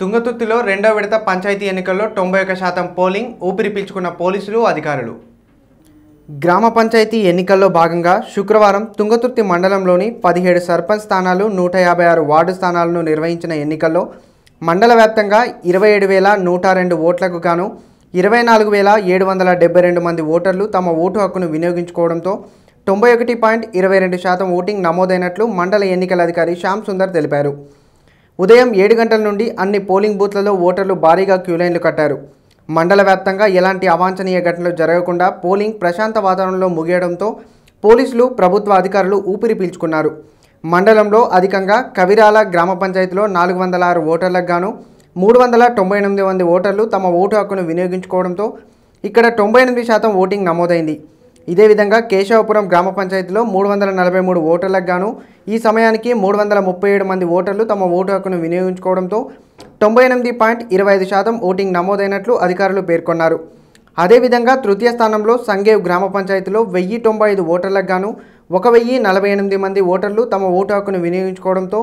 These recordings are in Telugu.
తుంగతుర్తిలో రెండో విడత పంచాయతీ ఎన్నికల్లో తొంభై ఒక శాతం పోలింగ్ ఊపిరి పీల్చుకున్న పోలీసులు అధికారులు గ్రామ పంచాయతీ ఎన్నికల్లో భాగంగా శుక్రవారం తుంగతుర్తి మండలంలోని పదిహేడు సర్పంచ్ స్థానాలు నూట యాభై ఆరు వార్డు స్థానాలను నిర్వహించిన ఎన్నికల్లో మండల వ్యాప్తంగా ఇరవై ఏడు వేల నూట రెండు ఓట్లకు గాను ఇరవై నాలుగు వేల ఏడు వందల డెబ్బై రెండు మంది ఓటర్లు తమ ఓటు హక్కును వినియోగించుకోవడంతో తొంభై ఒకటి పాయింట్ ఇరవై రెండు శాతం ఓటింగ్ నమోదైనట్లు మండల ఎన్నికల అధికారి శ్యామ్ సుందర్ తెలిపారు ఉదయం ఏడు గంటల నుండి అన్ని పోలింగ్ బూత్లలో ఓటర్లు భారీగా క్యూలైన్లు కట్టారు మండల వ్యాప్తంగా ఎలాంటి అవాంఛనీయ ఘటనలు జరగకుండా పోలింగ్ ప్రశాంత వాతావరణంలో ముగియడంతో పోలీసులు ప్రభుత్వ అధికారులు ఊపిరి పీల్చుకున్నారు మండలంలో అధికంగా కవిరాల గ్రామ పంచాయతీలో నాలుగు వందల ఆరు ఓటర్లకు గాను మూడు వందల తొంభై ఎనిమిది మంది ఓటర్లు తమ ఓటు హక్కును వినియోగించుకోవడంతో ఇక్కడ తొంభై ఎనిమిది శాతం ఓటింగ్ నమోదైంది ఇదే విధంగా కేశవపురం గ్రామ పంచాయతీలో మూడు వందల నలభై మూడు ఓటర్లకు గాను ఈ సమయానికి మూడు వందల ముప్పై ఏడు మంది ఓటర్లు తమ ఓటు హక్కును వినియోగించుకోవడంతో తొంభై ఎనిమిది పాయింట్ ఇరవై ఐదు శాతం ఓటింగ్ నమోదైనట్లు అధికారులు పేర్కొన్నారు అదేవిధంగా తృతీయ స్థానంలో సంఘేవ్ గ్రామ పంచాయతీలో వెయ్యి తొంభై ఐదు ఓటర్లకు గాను ఒక వెయ్యి నలభై ఎనిమిది మంది ఓటర్లు తమ ఓటు హక్కును వినియోగించుకోవడంతో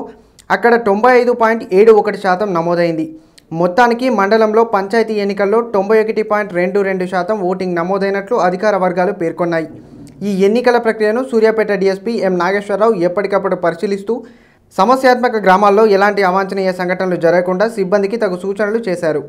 అక్కడ తొంభై ఐదు పాయింట్ ఏడు ఒకటి శాతం నమోదైంది మొత్తానికి మండలంలో పంచాయతీ ఎన్నికల్లో తొంభై ఒకటి పాయింట్ రెండు రెండు శాతం ఓటింగ్ నమోదైనట్లు అధికార వర్గాలు పేర్కొన్నాయి ఈ ఎన్నికల ప్రక్రియను సూర్యాపేట డీఎస్పీ ఎం నాగేశ్వరరావు ఎప్పటికప్పుడు పరిశీలిస్తూ సమస్యాత్మక గ్రామాల్లో ఎలాంటి అవాంఛనీయ సంఘటనలు జరగకుండా సిబ్బందికి తగు సూచనలు చేశారు